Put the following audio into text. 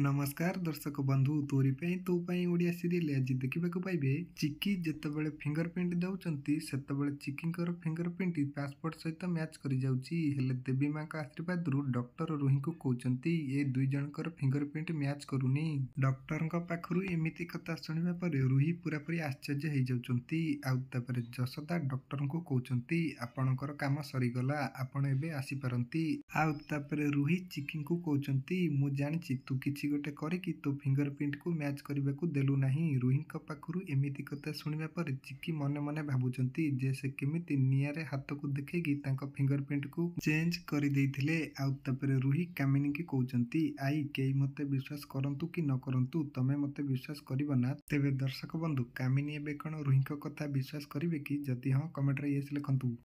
नमस्कार दर्शक बंधु तोरी तो ओडिया सीरीयल आज देखा पाइबे चिकी जिते फिंगरप्रिंट दौरान चिकी फिंगर प्रिंट पासपोर्ट सहित मैच कर देवी का आशीर्वाद रू डर रोही को कहते ये दुई जन फिंगरप्रिंट मैच करूनी डक्टर पाखु एमती कथा शुणा रोही पूरा पूरी आश्चर्य हो जाऊपर जशोदा डक्टर को कहते आपण कम सरीगला आपत आसीपारती आउ तापर रोही चिकी को कहते मुझे जानी तु किसी गोटे करी तो प्रिंट को मैच करने को देलुना रोही पाखर एमती कथा शुणा पर चिकी मन मन भावुं जे से कमी निरे हाथ को फिंगर प्रिंट को चेज कर देते आपर रोही कमिनी की कहते आई कई मत विश्वास करतु कि न करतु तुम्हें मत विश्वास कर तेज दर्शक बंधु कमिनी एवं कौन रोही कथा विश्वास करे कि जदि हाँ कमेट्रे लिखु